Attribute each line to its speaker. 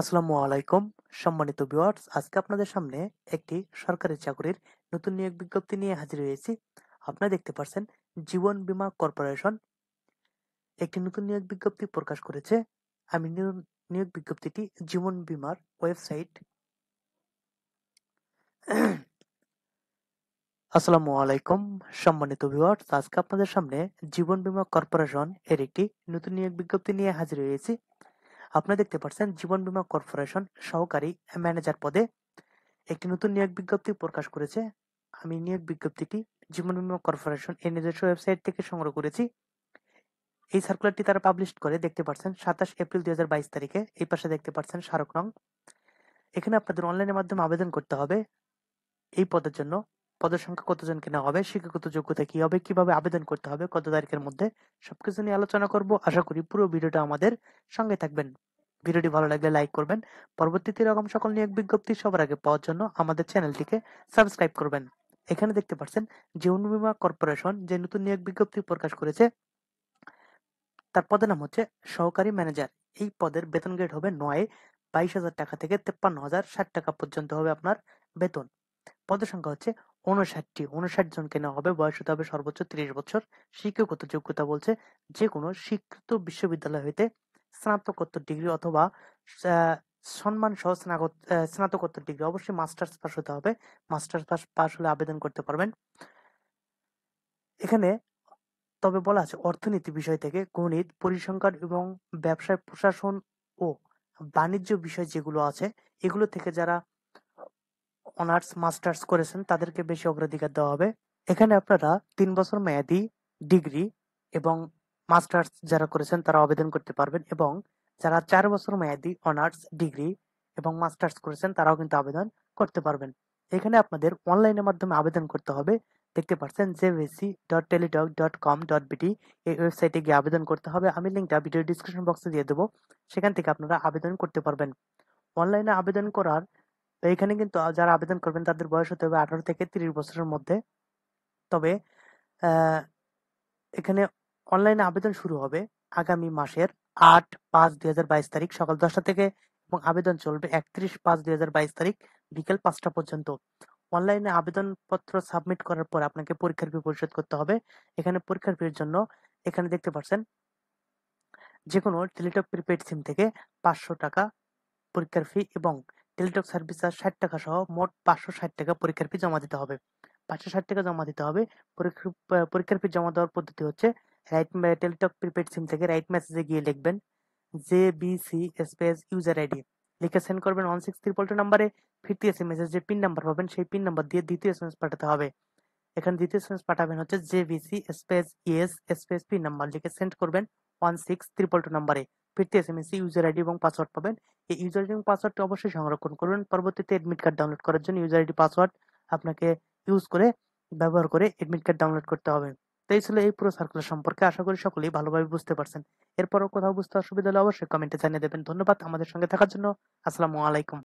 Speaker 1: আসসালামু আলাইকুম সম্মানিত ভিউয়ার্স আজকে আপনাদের সামনে একটি সরকারি চাকরির নতুন নিয়োগ বিজ্ঞপ্তি নিয়ে হাজির হয়েছি আপনারা দেখতে পাচ্ছেন জীবন বীমা কর্পোরেশন একটি নতুন নিয়োগ বিজ্ঞপ্তি প্রকাশ করেছে আমি নিয়োগ বিজ্ঞপ্তিটি জীবন বীমার ওয়েবসাইট আসসালামু আলাইকুম সম্মানিত ভিউয়ার্স আজকে আপনাদের সামনে জীবন বীমা কর্পোরেশন এর একটি নতুন নিয়োগ বিজ্ঞপ্তি নিয়ে হাজির হয়েছি আপনারা দেখতে পাচ্ছেন জীবন বীমা কর্পোরেশন সহকারী ম্যানেজার পদে একটি নতুন নিয়োগ বিজ্ঞপ্তি প্রকাশ করেছে আমি নিয়োগ বিজ্ঞপ্তিটি জীবন বীমা কর্পোরেশন এর নিজস্ব ওয়েবসাইট থেকে সংগ্রহ করেছি এই সার্কুলারটি তারা পাবলিশ করে দেখতে পাচ্ছেন সাতাশ এপ্রিল দুই তারিখে এই পাশে দেখতে পাচ্ছেন স্মারক নং এখানে আপনাদের অনলাইনের মাধ্যমে আবেদন করতে হবে এই পদের জন্য পদের সংখ্যা কতজনকে নেওয়া হবে শিক্ষাগত যোগ্যতা কি হবে কিভাবে আবেদন করতে হবে কত তারিখের মধ্যে সবকিছু নিয়ে আলোচনা করব আশা করি পুরো ভিডিওটা আমাদের সঙ্গে থাকবেন ভিডিওটি ভালো লাগলে লাইক করবেন পরবর্তীতে এরকম সকল নিয়োগ বিজ্ঞপ্তি সবার আগে পাওয়ার জন্য আমাদের চ্যানেলটিকে সাবস্ক্রাইব করবেন এখানে দেখতে পাচ্ছেন জীবন বিমা কর্পোরেশন যে নতুন নিয়োগ বিজ্ঞপ্তি প্রকাশ করেছে তার পদের নাম হচ্ছে সহকারী ম্যানেজার এই পদের বেতন গ্রেড হবে নয় বাইশ হাজার টাকা থেকে তেপ্পান্ন হাজার ষাট টাকা পর্যন্ত হবে আপনার বেতন পদের সংখ্যা হচ্ছে উনষাটটি উনষাট জনকে নেওয়া হবে বয়স হতে হবে সর্বোচ্চ ত্রিশ বছর শিক্ষকগত যোগ্যতা বলছে যে কোনো স্বীকৃত বিশ্ববিদ্যালয় হইতে স্নাতকোত্তর ডিগ্রি অথবা সম্মান সহ স্নাতকোত্তর ডিগ্রি অবশ্যই মাস্টার্স পাস হতে হবে মাস্টার্স পাস পাস হলে আবেদন করতে পারবেন এখানে তবে বলা আছে অর্থনীতি বিষয় থেকে গণিত পরিসংখ্যান এবং ব্যবসায় প্রশাসন ও বাণিজ্য বিষয় যেগুলো আছে এগুলো থেকে যারা অনার্স মাস্টার্স করেছেন তাদেরকে বেশি অগ্রাধিকার দেওয়া হবে এখানে আপনারা তিন বছর মেয়াদি ডিগ্রি এবং মাস্টার্স যারা করেছেন তারা আবেদন করতে পারবেন এবং যারা চার বছর মেয়াদি অনার্স ডিগ্রি এবং মাস্টার্স করেছেন তারাও কিন্তু আবেদন করতে পারবেন এখানে আপনাদের অনলাইনের মাধ্যমে আবেদন করতে হবে দেখতে পাচ্ছেন জেভিসি dot Teletalk dot com dot BD এই ওয়েবসাইটে গিয়ে আবেদন করতে হবে আমি লিঙ্কটা ভিডিও ডিসক্রিপশন বক্সে দিয়ে দেবো সেখান থেকে আপনারা আবেদন করতে পারবেন অনলাইনে আবেদন করার তো এখানে কিন্তু যারা আবেদন করবেন তাদের বয়স হতে হবে আঠারো থেকে তিরিশ বছরের মধ্যে তবে এখানে অনলাইনে আবেদন শুরু হবে আগামী মাসের আট পাঁচ দুই হাজার বাইশ তারিখ সকাল দশটা থেকে এবং আবেদন চলবে একত্রিশ পাঁচ দুই হাজার বাইশ তারিখ বিকেল পাঁচটা পর্যন্ত অনলাইনে আবেদন পত্র সাবমিট করার পর আপনাকে পরীক্ষার ফি পরিশোধ করতে হবে এখানে পরীক্ষার ফির জন্য এখানে দেখতে পাচ্ছেন যে কোনো টেলিটক প্রিপেড সিম থেকে পাঁচশো টাকা পরীক্ষার ফি এবং টেলিটক সার্ভিস চার্জ ষাট টাকা সহ মোট পাঁচশো ষাট টাকা পরীক্ষার ফি জমা দিতে হবে পাঁচশো ষাট টাকা জমা দিতে হবে পরীক্ষার ফি জমা দেওয়ার পদ্ধতি হচ্ছে রাইট টেলিটক প্রিপেড সিম থেকে রাইট মেসেজে গিয়ে লিখবেন J B C space user ID লিখে সেন্ড করবেন ওয়ান সিক্স থ্রি টু নাম্বারে ফিরতি এস এম যে পিন নাম্বার পাবেন সেই পিন নাম্বার দিয়ে দ্বিতীয় এস এম এস পাঠাতে হবে এখানে দ্বিতীয় এস এম এস পাঠাবেন হচ্ছে J B C space ES space pin number লিখে সেন্ড করবেন ওয়ান সিক্স ত্রিপল টু নাম্বারে ফিরতে S M S user ID এবং পাসওয়ার্ড পাবেন এই ইউজার আইডি এবং পাসওয়ার্ডটি অবশ্যই সংরক্ষণ করবেন পরবর্তীতে অ্যাডমিট কার্ড ডাউনলোড করার জন্য ইউজার আইডি পাসওয়ার্ড আপনাকে ইউজ করে ব্যবহার করে অ্যাডমিট কার্ড ডাউনলোড করতে হবে তো এই ছিল এই পুরো সার্কুলার সম্পর্কে আশা করি সকলেই ভালোভাবে বুঝতে পারছেন এরপরও কোথাও বুঝতে অসুবিধা হলে অবশ্যই কমেন্টে জানিয়ে দেবেন ধন্যবাদ আমাদের সঙ্গে থাকার জন্য আসসালামু আলাইকুম